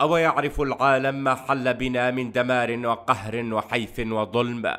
أو يعرف العالم ما حل بنا من دمار وقهر وحيف وظلم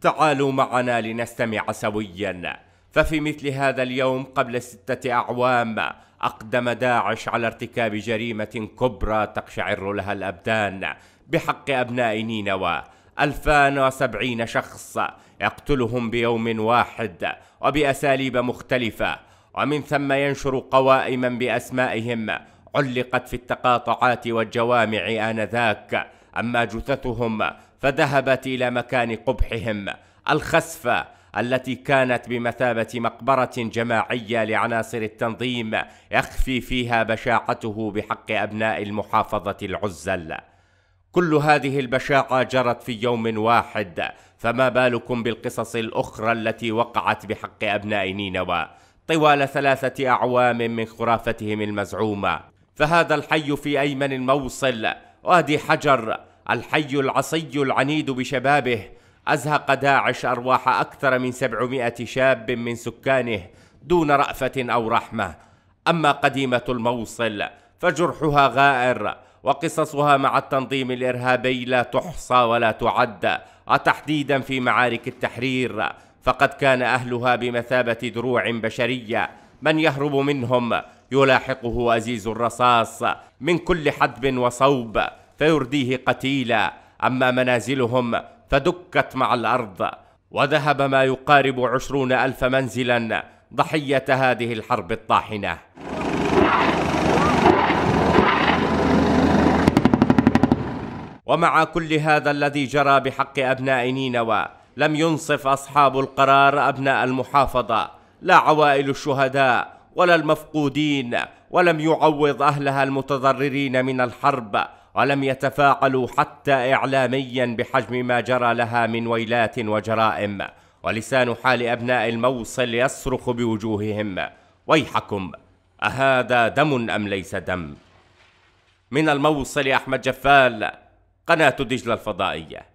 تعالوا معنا لنستمع سويا ففي مثل هذا اليوم قبل ستة أعوام أقدم داعش على ارتكاب جريمة كبرى تقشعر لها الأبدان بحق أبناء نينوى 2070 شخص يقتلهم بيوم واحد وبأساليب مختلفة ومن ثم ينشر قوائما بأسمائهم علقت في التقاطعات والجوامع آنذاك أما جثثهم فذهبت إلى مكان قبحهم الخسفة التي كانت بمثابة مقبرة جماعية لعناصر التنظيم يخفي فيها بشاعته بحق أبناء المحافظة العزل كل هذه البشاعة جرت في يوم واحد فما بالكم بالقصص الأخرى التي وقعت بحق أبناء نينوى طوال ثلاثة أعوام من خرافتهم المزعومة فهذا الحي في أيمن الموصل وادي حجر الحي العصي العنيد بشبابه أزهق داعش أرواح أكثر من 700 شاب من سكانه دون رأفة أو رحمة أما قديمة الموصل فجرحها غائر وقصصها مع التنظيم الإرهابي لا تحصى ولا تعد وتحديدا في معارك التحرير فقد كان أهلها بمثابة دروع بشرية من يهرب منهم يلاحقه أزيز الرصاص من كل حدب وصوب فيرديه قتيلا أما منازلهم فدكت مع الأرض وذهب ما يقارب عشرون ألف منزلا ضحية هذه الحرب الطاحنة ومع كل هذا الذي جرى بحق أبناء نينوى لم ينصف أصحاب القرار أبناء المحافظة لا عوائل الشهداء ولا المفقودين ولم يعوض أهلها المتضررين من الحرب ولم يتفاعلوا حتى إعلاميا بحجم ما جرى لها من ويلات وجرائم ولسان حال أبناء الموصل يصرخ بوجوههم ويحكم أهذا دم أم ليس دم؟ من الموصل أحمد جفال قناة دجلة الفضائية